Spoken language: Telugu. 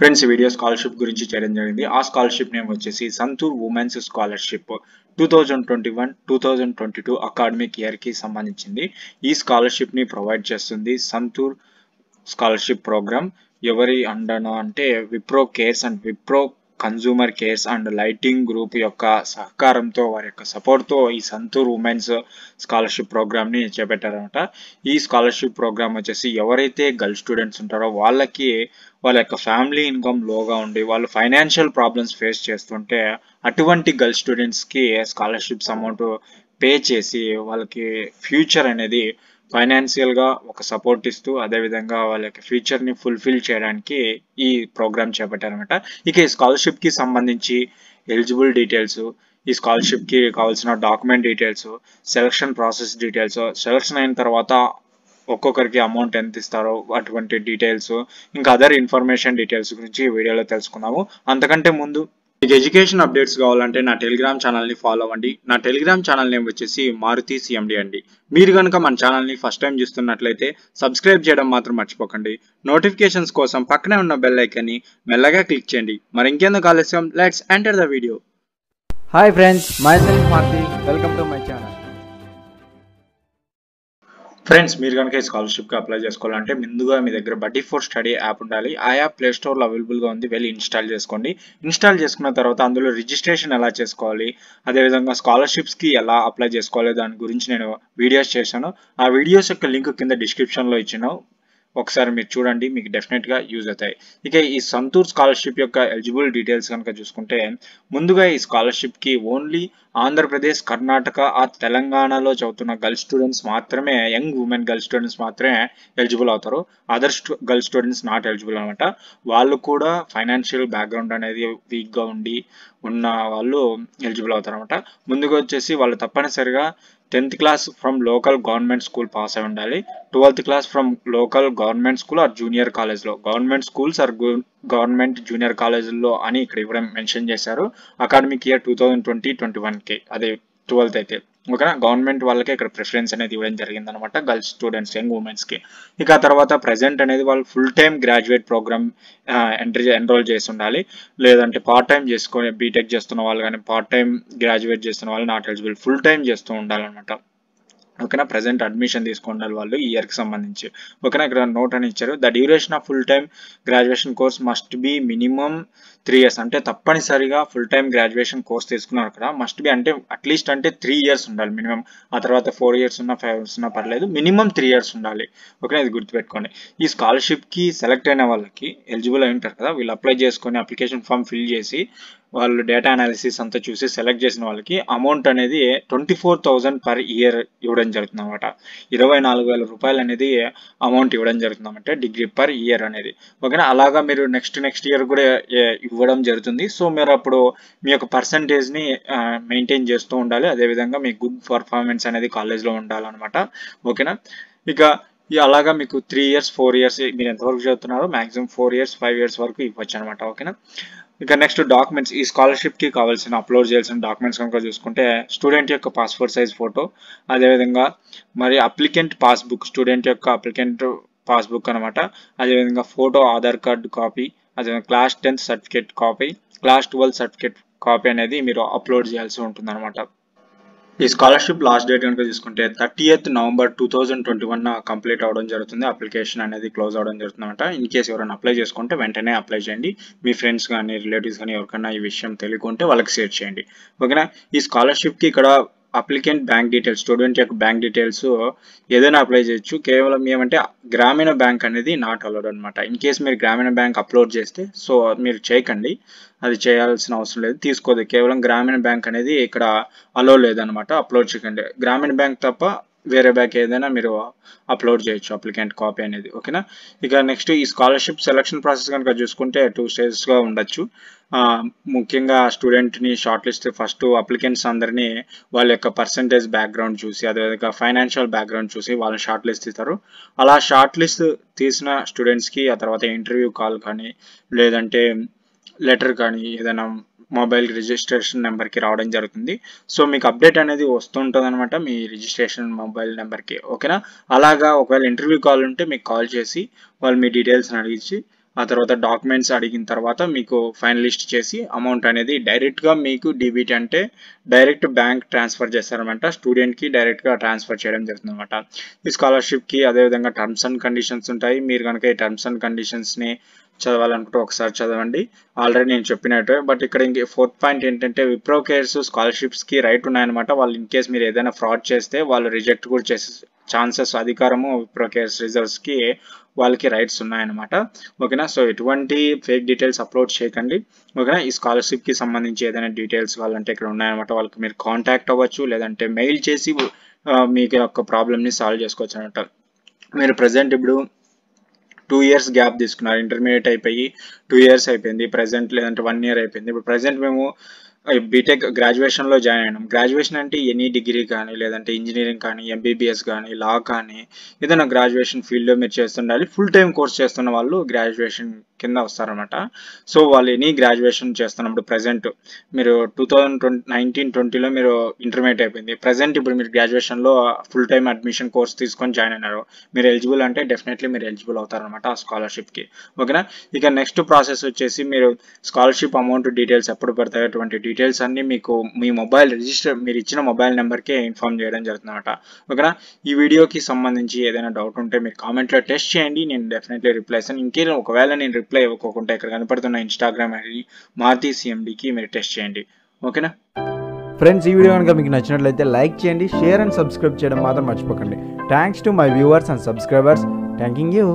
ఫ్రెండ్స్ వీడియో స్కాలర్షిప్ గురించి చేయడం జరిగింది ఆ స్కాలర్షిప్ నేమ్ వచ్చేసి Santoor women's scholarship two thousand twenty one two thousand twenty two academic ఇయర్కి సంబంధించింది ఈ స్కాలర్షిప్ని ప్రొవైడ్ చేస్తుంది సంతూర్ స్కాలర్షిప్ ప్రోగ్రామ్ ఎవరి అండనో అంటే Wipro cares and Wipro consumer cares and lighting group యొక్క సహకారంతో వారి యొక్క సపోర్ట్తో ఈ సంతూర్ ఉమెన్స్ స్కాలర్షిప్ ప్రోగ్రామ్ని చేపట్టారనమాట ఈ స్కాలర్షిప్ ప్రోగ్రామ్ వచ్చేసి ఎవరైతే గర్ల్ స్టూడెంట్స్ ఉంటారో వాళ్ళకి వాళ్ళ యొక్క ఫ్యామిలీ ఇన్కమ్ లోగా ఉండి వాళ్ళు ఫైనాన్షియల్ ప్రాబ్లమ్స్ ఫేస్ చేస్తుంటే అటువంటి గర్ల్ స్టూడెంట్స్కి స్కాలర్షిప్స్ అమౌంట్ పే చేసి వాళ్ళకి ఫ్యూచర్ అనేది ఫైనాన్షియల్గా ఒక సపోర్ట్ ఇస్తూ అదేవిధంగా వాళ్ళ యొక్క ఫ్యూచర్ని ఫుల్ఫిల్ చేయడానికి ఈ ప్రోగ్రామ్ చేపట్టారనమాట ఇక ఈ స్కాలర్షిప్కి సంబంధించి ఎలిజిబుల్ డీటెయిల్స్ ఈ స్కాలర్షిప్కి కావాల్సిన document details selection process details selection అయిన తర్వాత ఒక్కొక్కరికి అమౌంట్ ఎంత ఇస్తారో అటువంటి డీటెయిల్స్ ఇంకా అదర్ ఇన్ఫర్మేషన్ డీటెయిల్స్ గురించి ఈ వీడియోలో తెలుసుకున్నాము అంతకంటే ముందు మీకు ఎడ్యుకేషన్ అప్డేట్స్ కావాలంటే నా టెలిగ్రామ్ ఛానల్ని ఫాలో అవ్వండి నా టెలిగ్రామ్ ఛానల్ నేమ్ వచ్చేసి మారుతి సిఎండి అండి మీరు కనుక మన ఛానల్ని ఫస్ట్ టైం చూస్తున్నట్లయితే సబ్స్క్రైబ్ చేయడం మాత్రం మర్చిపోకండి నోటిఫికేషన్స్ కోసం పక్కనే ఉన్న బెల్ ఐకన్ని మెల్లగా క్లిక్ చేయండి మరి ఇంకేందుకు ఆలస్యం let's enter the video hi friends myself Maruti welcome to my channel friends మీరు కనుక ఈ స్కాలర్షిప్కి అప్లై చేసుకోవాలంటే ముందుగా మీ దగ్గర బడ్డీ ఫోర్ స్టడీ యాప్ ఉండాలి ఆ యాప్ ప్లే స్టోర్లో అవైలబుల్గా ఉంది వెళ్ళి ఇన్స్టాల్ చేసుకోండి ఇన్స్టాల్ చేసుకున్న తర్వాత అందులో రిజిస్ట్రేషన్ ఎలా చేసుకోవాలి అదేవిధంగా స్కాలర్షిప్స్కి ఎలా అప్లై చేసుకోవాలి దాని గురించి నేను వీడియోస్ చేశాను ఆ వీడియోస్ యొక్క లింక్ కింద డిస్క్రిప్షన్లో ఇచ్చాను ఒకసారి మీరు చూడండి మీకు డెఫినెట్గా యూజ్ అవుతాయి ఇక ఈ సంతూర్ స్కాలర్షిప్ యొక్క ఎలిజిబుల్ డీటెయిల్స్ కనుక చూసుకుంటే ముందుగా ఈ స్కాలర్షిప్కి ఓన్లీ ఆంధ్రప్రదేశ్ కర్ణాటక ఆ తెలంగాణలో చదువుతున్న గర్ల్స్ స్టూడెంట్స్ మాత్రమే యంగ్ ఉమెన్ గర్ల్స్ స్టూడెంట్స్ మాత్రమే ఎలిజిబుల్ అవుతారు other girls students not eligible అనమాట వాళ్ళు కూడా ఫైనాన్షియల్ బ్యాక్గ్రౌండ్ అనేది వీక్గా ఉండి ఉన్న వాళ్ళు ఎలిజిబుల్ అవుతారు అనమాట ముందుగా వచ్చేసి వాళ్ళు తప్పనిసరిగా tenth class from local government school pass అయి ఉండాలి twelfth class from local government school or junior కాలేజ్లో government schools or government junior కాలేజీల్లో అని ఇక్కడ ఇవ్వడం మెన్షన్ చేశారు academic year two thousand twenty twenty వన్కి అదే ట్వెల్త్ అయితే ఓకేనా గవర్నమెంట్ వాళ్ళకి ఇక్కడ ప్రిఫరెన్స్ అనేది ఇవ్వడం జరిగింది అనమాట గర్ల్స్ స్టూడెంట్స్ యంగ్ ఉమెన్స్కి ఇక తర్వాత ప్రజెంట్ అనేది వాళ్ళు full time graduate program entry enrol చేసి ఉండాలి లేదంటే పార్ట్ టైం చేసుకొని బీటెక్ చేస్తున్న వాళ్ళు కానీ పార్ట్ టైం గ్రాడ్యుయేట్ చేస్తున్న వాళ్ళు నాట్ ఎలిజిబుల్ ఫుల్ టైం చేస్తూ ఉండాలన్నమాట ఓకేనా ప్రజెంట్ అడ్మిషన్ తీసుకుంటారు వాళ్ళు ఈ ఇయర్కి సంబంధించి ఓకేనా ఇక్కడ నోట్ అని ఇచ్చారు the duration of full time graduation course must be minimum three years అంటే తప్పనిసరిగా ఫుల్ టైమ్ గ్రాడ్యుయేషన్ కోర్స్ తీసుకున్నారు కదా మస్ట్ బి అంటే అట్లీస్ట్ అంటే త్రీ ఇయర్స్ ఉండాలి మినిమం ఆ తర్వాత ఫోర్ ఇయర్స్ ఉన్నా ఫైవ్ ఇయర్స్ ఉన్నా పర్లేదు మినిమం త్రీ ఇయర్స్ ఉండాలి ఓకేనా ఇది గుర్తుపెట్టుకోండి ఈ స్కాలర్షిప్కి సెలెక్ట్ అయిన వాళ్ళకి ఎలిజిబుల్ అయి ఉంటారు కదా వీళ్ళు అప్లై చేసుకొని అప్లికేషన్ ఫామ్ ఫిల్ చేసి వాళ్ళు డేటా అనాలిసిస్ అంతా చూసి సెలెక్ట్ చేసిన వాళ్ళకి అమౌంట్ అనేది twenty four thousand per year ఇవ్వడం జరుగుతుంది అనమాట ఇరవై నాలుగు వేల రూపాయలు అనేది అమౌంట్ ఇవ్వడం జరుగుతుంది అనమాట డిగ్రీ పర్ ఇయర్ అనేది ఓకేనా అలాగా మీరు నెక్స్ట్ నెక్స్ట్ ఇయర్ కూడా ఇవ్వడం జరుగుతుంది సో మీరు అప్పుడు మీ యొక్క పర్సంటేజ్ని మెయింటైన్ చేస్తూ ఉండాలి అదేవిధంగా మీ గుడ్ పర్ఫార్మెన్స్ అనేది కాలేజ్లో ఉండాలన్నమాట ఓకేనా ఇక అలాగా మీకు త్రీ ఇయర్స్ ఫోర్ ఇయర్స్ మీరు ఎంతవరకు చదువుతున్నారో maximum four years five years వరకు ఇవ్వచ్చు అనమాట ఓకేనా ఇక నెక్స్ట్ డాక్యుమెంట్స్ ఈ స్కాలర్షిప్కి కావాల్సిన అప్లోడ్ చేయాల్సిన డాక్యుమెంట్స్ కనుక చూసుకుంటే స్టూడెంట్ యొక్క పాస్పోర్ట్ సైజ్ ఫోటో అదేవిధంగా మరి అప్లికెంట్ పాస్బుక్ స్టూడెంట్ యొక్క అప్లికెంట్ పాస్బుక్ అనమాట అదేవిధంగా ఫోటో ఆధార్ కార్డు కాపీ అదేవిధంగా class tenth certificate copy class twelve certificate copy అనేది మీరు అప్లోడ్ చేయాల్సి ఉంటుంది అనమాట ఈ స్కాలర్షిప్ లాస్ట్ డేట్ కనుక చూసుకుంటే thirty eighth November two thousand twenty one complete అవడం జరుగుతుంది అప్లికేషన్ అనేది క్లోజ్ అవడం జరుగుతుందన్నమాట ఇన్ కేసు ఎవరైనా అప్లై చేసుకుంటే వెంటనే అప్లై చేయండి మీ ఫ్రెండ్స్ కానీ రిలేటివ్స్ కానీ ఎవరికైనా ఈ విషయం తెలియకుంటే వాళ్ళకి షేర్ చేయండి ఓకేనా ఈ స్కాలర్షిప్కి ఇక్కడ అప్లికెంట్ బ్యాంక్ డీటెయిల్స్ స్టూడెంట్ యొక్క బ్యాంక్ డీటెయిల్స్ ఏదైనా అప్లై చేయొచ్చు కేవలం ఏమంటే గ్రామీణ బ్యాంక్ అనేది నాట్ అలౌడ్ అనమాట ఇన్ కేస్ మీరు గ్రామీణ బ్యాంక్ అప్లోడ్ చేస్తే సో మీరు చేయకండి అది చేయాల్సిన అవసరం లేదు తీసుకోదు కేవలం గ్రామీణ బ్యాంక్ అనేది ఇక్కడ అలో లేదనమాట అప్లోడ్ చేయకండి గ్రామీణ బ్యాంక్ తప్ప వేరే బ్యాక్ ఏదైనా మీరు అప్లోడ్ చేయొచ్చు అప్లికెంట్ కాపీ అనేది ఓకేనా ఇక నెక్స్ట్ ఈ స్కాలర్షిప్ సెలక్షన్ ప్రాసెస్ కనుక చూసుకుంటే టూ స్టేజెస్గా ఉండొచ్చు ముఖ్యంగా స్టూడెంట్ని షార్ట్ లిస్ట్ ఫస్ట్ అప్లికెంట్స్ అందరినీ వాళ్ళ యొక్క పర్సంటేజ్ బ్యాక్గ్రౌండ్ చూసి అదేవిధంగా ఫైనాన్షియల్ బ్యాక్గ్రౌండ్ చూసి వాళ్ళని షార్ట్ లిస్ట్ తీస్తారు అలా షార్ట్ లిస్ట్ తీసిన స్టూడెంట్స్కి ఆ తర్వాత ఇంటర్వ్యూ కాల్ కానీ లేదంటే లెటర్ కానీ ఏదైనా మొబైల్ రిజిస్ట్రేషన్ నెంబర్కి రావడం జరుగుతుంది సో మీకు అప్డేట్ అనేది వస్తుంటుంది అనమాట మీ రిజిస్ట్రేషన్ మొబైల్ నెంబర్కి ఓకేనా అలాగా ఒకవేళ ఇంటర్వ్యూ కాల్ ఉంటే మీకు కాల్ చేసి వాళ్ళు మీ డీటెయిల్స్ని అడిగించి ఆ తర్వాత డాక్యుమెంట్స్ అడిగిన తర్వాత మీకు ఫైనల్ లిస్ట్ చేసి అమౌంట్ అనేది డైరెక్ట్గా మీకు డీబీటీ అంటే డైరెక్ట్ బ్యాంక్ ట్రాన్స్ఫర్ చేస్తారనమాట స్టూడెంట్కి డైరెక్ట్గా ట్రాన్స్ఫర్ చేయడం జరుగుతుంది అనమాట ఈ స్కాలర్షిప్కి అదేవిధంగా టర్మ్స్ అండ్ కండిషన్స్ ఉంటాయి మీరు కనుక ఈ టర్మ్స్ అండ్ కండిషన్స్ని చదవాలనుకుంటే ఒకసారి చదవండి ఆల్రెడీ నేను చెప్పినట్టు బట్ ఇక్కడ ఇంక ఫోర్త్ పాయింట్ ఏంటంటే విప్రో కేర్స్ స్కాలర్షిప్స్కి రైట్ ఉన్నాయన్నమాట వాళ్ళు ఇన్ కేస్ మీరు ఏదైనా ఫ్రాడ్ చేస్తే వాళ్ళు రిజెక్ట్ కూడా చేసే ఛాన్సెస్ అధికారము విప్రో కేర్స్ రిజల్ట్స్కి వాళ్ళకి రైట్స్ ఉన్నాయన్నమాట ఓకేనా సో ఎటువంటి ఫేక్ డీటెయిల్స్ అప్లోడ్ చేయకండి ఓకేనా ఈ స్కాలర్షిప్కి సంబంధించి ఏదైనా డీటెయిల్స్ వాళ్ళంటే ఇక్కడ ఉన్నాయన్నమాట వాళ్ళకి మీరు కాంటాక్ట్ అవ్వచ్చు లేదంటే మెయిల్ చేసి మీకు యొక్క ప్రాబ్లమ్ని సాల్వ్ చేసుకోవచ్చు అనమాట మీరు ప్రజెంట్ ఇప్పుడు టూ ఇయర్స్ గ్యాప్ తీసుకున్నారు ఇంటర్మీడియట్ అయిపోయి టూ ఇయర్స్ అయిపోయింది ప్రజెంట్ లేదంటే వన్ ఇయర్ అయిపోయింది ఇప్పుడు ప్రజెంట్ మేము బీటెక్ గ్రాడ్యుయేషన్ లో జాయిన్ అయినాం గ్రాడ్యుయేషన్ అంటే ఎనీ డిగ్రీ కానీ లేదంటే ఇంజనీరింగ్ కానీ ఎంబీబీఎస్ కానీ లా కానీ ఏదైనా గ్రాడ్యుయేషన్ ఫీల్డ్లో మీరు చేస్తుండాలి ఫుల్ టైం కోర్స్ చేస్తున్న వాళ్ళు గ్రాడ్యుయేషన్ కింద వస్తారనమాట సో వాళ్ళు ఎనీ గ్రాడ్యుయేషన్ చేస్తున్నప్పుడు ప్రజెంట్ మీరు టూ థౌజండ్ ట్వంటీ నైన్టీన్ ట్వంటీలో మీరు ఇంటర్మీడియట్ అయిపోయింది ప్రజెంట్ ఇప్పుడు మీరు గ్రాడ్యుయేషన్లో ఫుల్ టైం అడ్మిషన్ కోర్స్ తీసుకొని జాయిన్ అయినారు మీరు ఎలిజిబుల్ అంటే డెఫినెట్లీ మీరు ఎలిజిబుల్ అవుతారనమాట ఆ స్కాలర్షిప్కి ఓకేనా ఇక నెక్స్ట్ ప్రాసెస్ వచ్చేసి మీరు స్కాలర్షిప్ అమౌంట్ డీటెయిల్స్ ఎప్పుడు పడతాయి అటువంటి డీటెయిల్స్ అన్ని మీకు మీ మొబైల్ రిజిస్టర్ మీరు ఇచ్చిన మొబైల్ నెంబర్కే ఇన్ఫామ్ చేయడం జరుగుతుందన్నమాట ఓకేనా ఈ వీడియోకి సంబంధించి ఏదైనా డౌట్ ఉంటే మీరు కామెంట్లో టెస్ట్ చేయండి నేను డెఫినెట్లీ రిప్లై ఇస్తాను ఇంకే ఒకవేళ నేను రిప్లై ఇవ్వకోకుండా ఇక్కడ కనపడుతున్న ఇన్స్టాగ్రామ్ ఐడిని మారుతి సిఎండికి మీరు టెస్ట్ చేయండి ఓకేనా ఫ్రెండ్స్ ఈ వీడియో కనుక మీకు నచ్చినట్లయితే లైక్ చేయండి షేర్ అండ్ సబ్స్క్రైబ్ చేయడం మాత్రం మర్చిపోకండి thanks to my viewers and subscribers thanking you